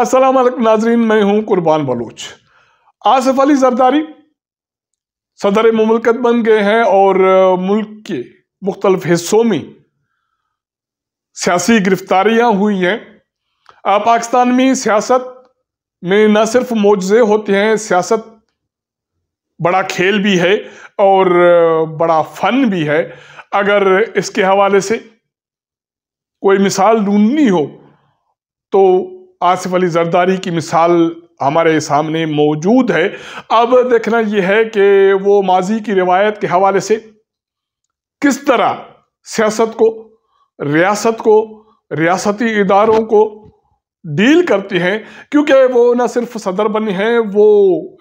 अस्सलाम वालेकुम नाजरीन मैं हूं कुर्बान बलोच आसिफ अली जरदारी सदर ममलकत बन गए हैं और मुल्क के मुख्तलिफ हिस्सों में सियासी गिरफ्तारियां हुई हैं पाकिस्तान में सियासत में न सिर्फ मुआवजे होते हैं सियासत बड़ा खेल भी है और बड़ा फन भी है अगर इसके हवाले से कोई मिसाल ढूंढनी हो तो आसिफ अली जरदारी की मिसाल हमारे सामने मौजूद है अब देखना यह है कि वो माजी की रिवायत के हवाले से किस तरह सियासत को रियासत को रियासती इदारों को डील करती हैं क्योंकि वो न सिर्फ सदर बने हैं वो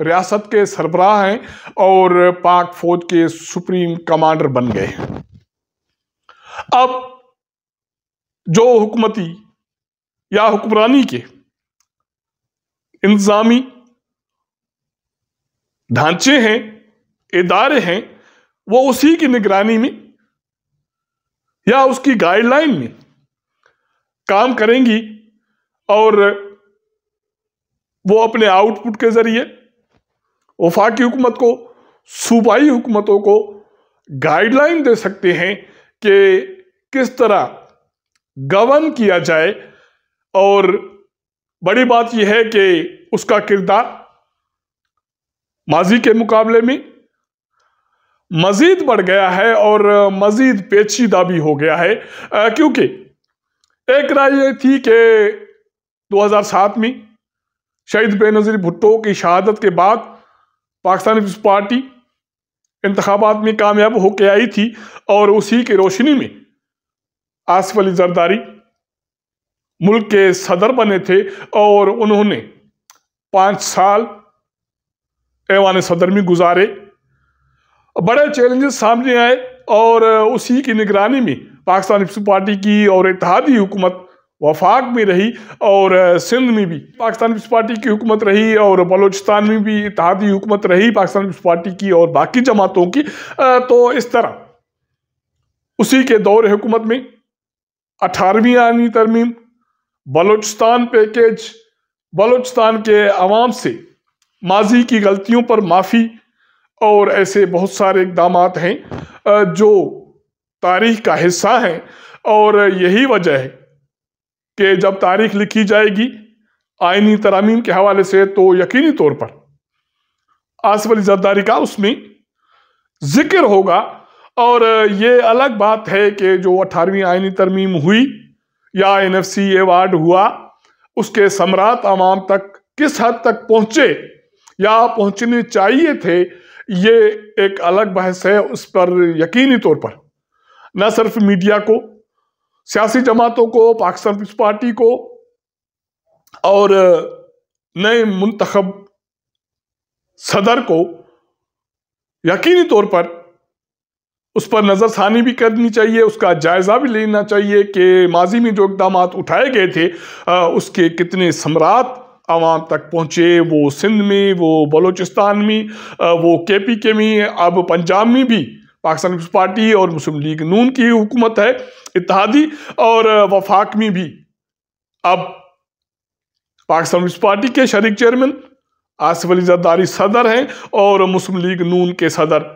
रियासत के सरबराह हैं और पाक फौज के सुप्रीम कमांडर बन गए हैं अब जो हुकूमती या हुक्मरानी के इंतजामी ढांचे हैं इदारे हैं वो उसी की निगरानी में या उसकी गाइडलाइन में काम करेंगी और वो अपने आउटपुट के जरिए वफाकी हुकूमत को सूबाई हुकूमतों को गाइडलाइन दे सकते हैं कि किस तरह गवर्न किया जाए और बड़ी बात यह है कि उसका किरदार माजी के मुकाबले में मजीद बढ़ गया है और मजीद पेचीदा भी हो गया है क्योंकि एक राय यह थी कि 2007 में शहीद बेनज़ीर भुट्टो की शहादत के बाद पाकिस्तान पीपल्स पार्टी इंतबात में कामयाब होकर आई थी और उसी की रोशनी में आसफ अली जरदारी मुल्क के सदर बने थे और उन्होंने पाँच साल ऐवान सदर में गुजारे बड़े चैलेंजेस सामने आए और उसी की निगरानी में पाकिस्तान पीपल्स पार्टी की और इतिहादी हुकूमत वफाक में रही और सिंध में भी पाकिस्तान पीपल्स पार्टी की हुकूमत रही और बलोचिस्तान में भी इतिहादी हुकूमत रही पाकिस्तान पीपल्स पार्टी की और बाकी जमातों की तो इस तरह उसी के दौर हुकूमत में अठारहवीं आनी तरमीम बलूचिस्तान पैकेज बलूचिस्तान के आवाम से माजी की गलतियों पर माफ़ी और ऐसे बहुत सारे इकदाम हैं जो तारीख का हिस्सा हैं और यही वजह है कि जब तारीख लिखी जाएगी आइनी तरामीम के हवाले से तो यकीनी तौर पर आसफ अली जरदारी का उसमें जिक्र होगा और ये अलग बात है कि जो अठारहवीं आइनी तरमीम हुई या एन एवार्ड हुआ उसके सम्राट आवाम तक किस हद तक पहुंचे या पहुंचने चाहिए थे ये एक अलग बहस है उस पर यकीनी तौर पर न सिर्फ मीडिया को सियासी जमातों को पाकिस्तान पीपल्स पार्टी को और नए मुंतखब सदर को यकीनी तौर पर उस पर नज़रसानी भी करनी चाहिए उसका जायज़ा भी लेना चाहिए कि माजी में जो इकदाम उठाए गए थे आ, उसके कितने समरात आवाम तक पहुँचे वो सिंध में वो बलोचिस्तान में आ, वो के पी के में अब पंजाब में भी पाकिस्तान पीपल्स पार्टी और मुस्लिम लीग नून की हुकूमत है इतिहादी और वफाक में भी अब पाकिस्तान पीपल्स पार्टी के शरीक चेयरमैन आसिफ अली जरदारी सदर हैं और मुस्लिम लीग नून के सदर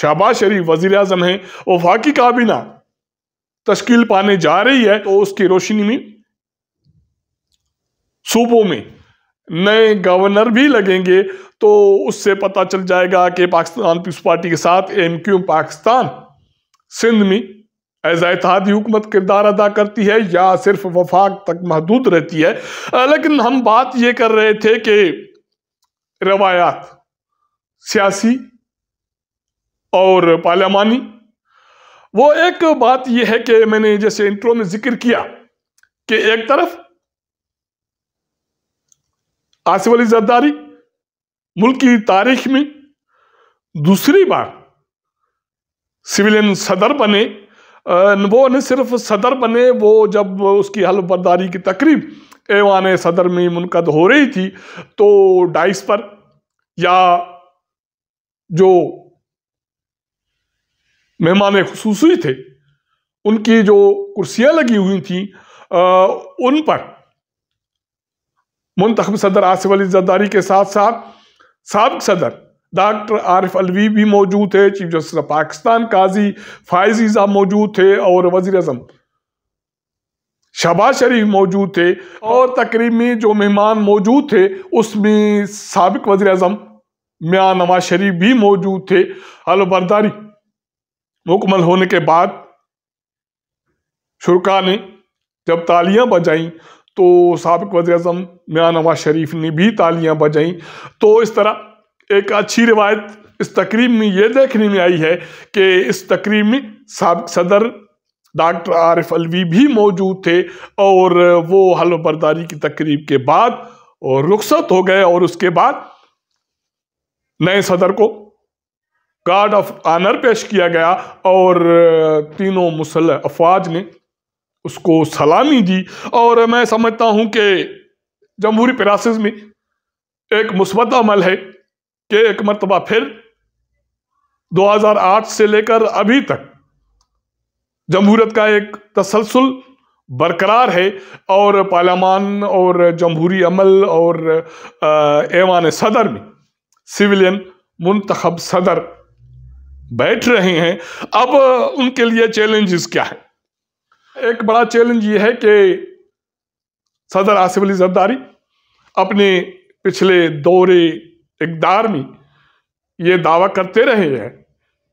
शहबाज शरीफ वजीर अजम है वफाकी काबीना तश्कील पाने जा रही है तो उसकी रोशनी में सूबों में नए गवर्नर भी लगेंगे तो उससे पता चल जाएगा कि पाकिस्तान पीपल्स पार्टी के साथ एम क्यू पाकिस्तान सिंध में एज एतहादी हुकूमत किरदार अदा करती है या सिर्फ वफाक तक महदूद रहती है लेकिन हम बात ये कर रहे थे कि रवायात सियासी और पार्लियामानी वो एक बात यह है कि मैंने जैसे इंट्रो में जिक्र किया कि एक तरफ आसिफ अली जरदारी मुल्क की तारीख में दूसरी बार सिविलियन सदर बने वो न सिर्फ सदर बने वो जब उसकी हल्फ बर्दारी की तकरीब एवान सदर में मुनद हो रही थी तो डाइस पर या जो मेहमान खसूस थे उनकी जो कुर्सियां लगी हुई थी आ, उन पर मुंतब सदर आसिफ अली जद्दारी के साथ साथ सबक सदर डॉक्टर आरिफ अलवी भी मौजूद थे chief justice of Pakistan Qazi फायजीजा मौजूद थे और वजीर अजम शहबाज शरीफ मौजूद थे और तकरीब में जो मेहमान मौजूद थे उसमें सबक वजी अजम मियाँ नवाज शरीफ भी मौजूद थे अलबरदारी मुकमल होने के बाद शुरुआ ने जब तालियां बजाई तो सबक वजी अजम मियाँ नवाज शरीफ ने भी तालियां बजाई तो इस तरह एक अच्छी रिवायत इस तकरीब में यह देखने में आई है कि इस तकरीब में सबक सदर डॉक्टर आरिफ अलवी भी मौजूद थे और वो हलबरदारी की तकरीब के बाद और रुखसत हो गए और उसके बाद नए सदर को गार्ड ऑफ आनर पेश किया गया और तीनों मुसल अफवाज ने उसको सलामी दी और मैं समझता हूं कि जमहूरी प्रयासिस में एक मुस्बत अमल है कि एक मरतबा फिर 2008 से लेकर अभी तक जमहूरत का एक तसलसल बरकरार है और पार्लियामान और जमहूरी अमल और ऐवान सदर में सिविलियन मुंतखब सदर बैठ रहे हैं अब उनके लिए चैलेंजेस क्या है एक बड़ा चैलेंज यह है कि सदर आसिफ अली जरदारी अपने पिछले दौरे इकदार में ये दावा करते रहे हैं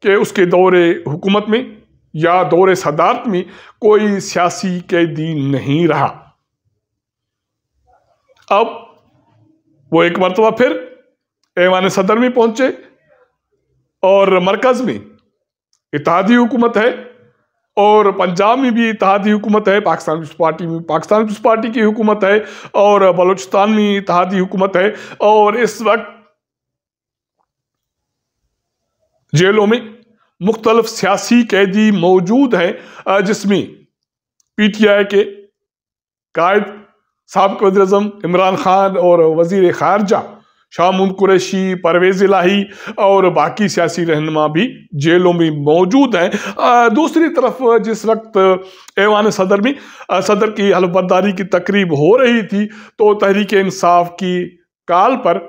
कि उसके दौरे हुकूमत में या दौरे सदारत में कोई सियासी कैदी नहीं रहा अब वो एक मरतबा फिर ऐवान सदर में पहुंचे और मरकज में इतिहादी हुकूमत है और पंजाब में भी इतिहादी हुकूमत है पाकिस्तान पीपल्स पार्टी में पाकिस्तान पीपल्स पार्टी की हुकूमत है और बलूचिस्तान में इतिहादी हुकूमत है और इस वक्त जेलों में मुख्तलफ सियासी कैदी मौजूद हैं जिसमें पी टी आई के कायद सबक वजरजम इमरान खान और वजीर खारजा शामुन कुरैशी परवेज इलाही और बाकी सियासी रहनमा भी जेलों में मौजूद हैं दूसरी तरफ जिस वक्त ऐवान सदर में सदर की हलफबरदारी की तकरीब हो रही थी तो तहरीक इंसाफ की काल पर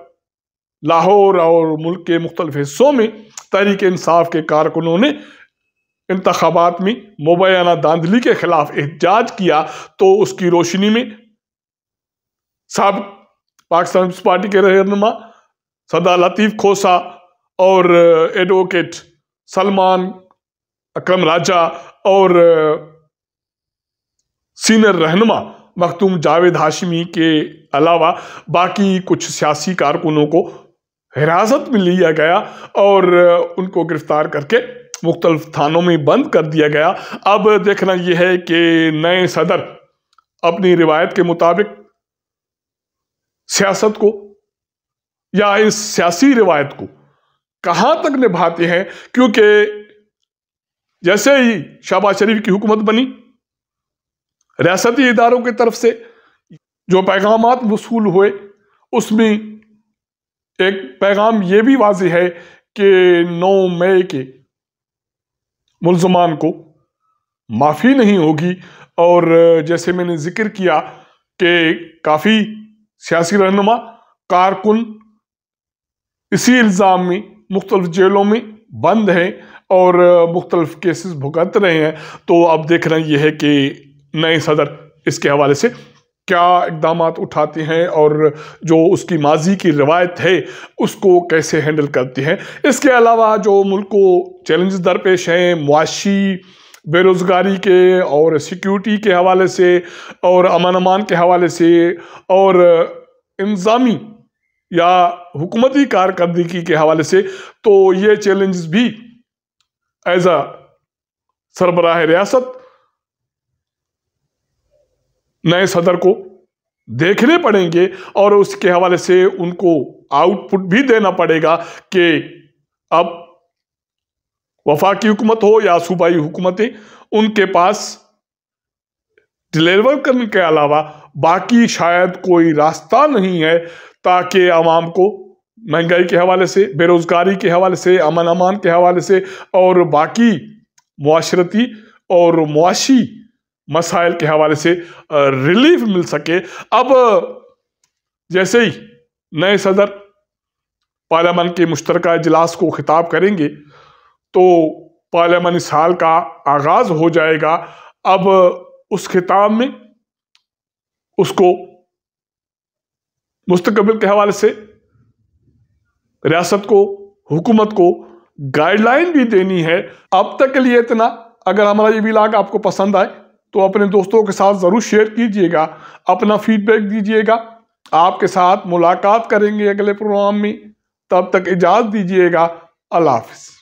लाहौर और मुल्क के मुख्तलिफ हिस्सों में तहरीक इंसाफ के कारकुनों ने इंतबात में मुबैना दांधली के खिलाफ एहजाज किया तो उसकी रोशनी में सब पाकिस्तान पार्टी के रहनुमा सदा लतीफ़ खोसा और एडवोकेट सलमान अकरम राजा और सीनियर रहनुमा मखतूम जावेद हाशमी के अलावा बाकी कुछ सियासी कारकुनों को हिरासत में लिया गया और उनको गिरफ्तार करके मुख्तलिफ थानों में बंद कर दिया गया अब देखना यह है कि नए सदर अपनी रिवायत के मुताबिक सियासत को या इस सियासी रिवायत को कहां तक निभाते हैं क्योंकि जैसे ही शहबाज शरीफ की हुकूमत बनी रियासती इदारों की तरफ से जो पैगाम वसूल हुए उसमें एक पैगाम ये भी वाज है कि 9 मई के मुलजमान को माफ़ी नहीं होगी और जैसे मैंने जिक्र किया कि काफ़ी सियासी रहनुमा कारकुन इसी इल्ज़ाम में मुख्तलिफ जेलों में बंद हैं और मुख्तलिफ केसेस भुगत रहे हैं तो अब देखना यह है कि नए सदर इसके हवाले से क्या इकदाम उठाते हैं और जो उसकी माजी की रवायत है उसको कैसे हैंडल करती हैं इसके अलावा जो मुल्क को चैलेंज दरपेश हैं मुआशी बेरोज़गारी के और सिक्योरिटी के हवाले से और अमन अमान के हवाले से और इंतज़ामी या हुकूमती कारकर्दगी के हवाले से तो ये चैलेंज भी एज अ सरबराह रियासत नए सदर को देखने पड़ेंगे और उसके हवाले से उनको आउटपुट भी देना पड़ेगा कि अब वफाकी हुकूमत हो या सूबाई हुकूमतें उनके पास डिलीवर करने के अलावा बाकी शायद कोई रास्ता नहीं है ताकि आवाम को महंगाई के हवाले से बेरोज़गारी के हवाले से अमन अमान के हवाले से और बाकी माशरती और मुआशी मसाइल के हवाले से रिलीफ मिल सके अब जैसे ही नए सदर पार्लियामान के मुश्तर इजलास को खिताब करेंगे तो पार्लियामानी साल का आगाज हो जाएगा अब उस खिताब में उसको मुस्तकबिल के हवाले से रियासत को हुकूमत को गाइडलाइन भी देनी है अब तक के लिए इतना अगर हमारा ये विलाग आपको पसंद आए तो अपने दोस्तों के साथ ज़रूर शेयर कीजिएगा अपना फीडबैक दीजिएगा आपके साथ मुलाकात करेंगे अगले प्रोग्राम में तब तक इजाज़त दीजिएगा अल्लाह हाफिज़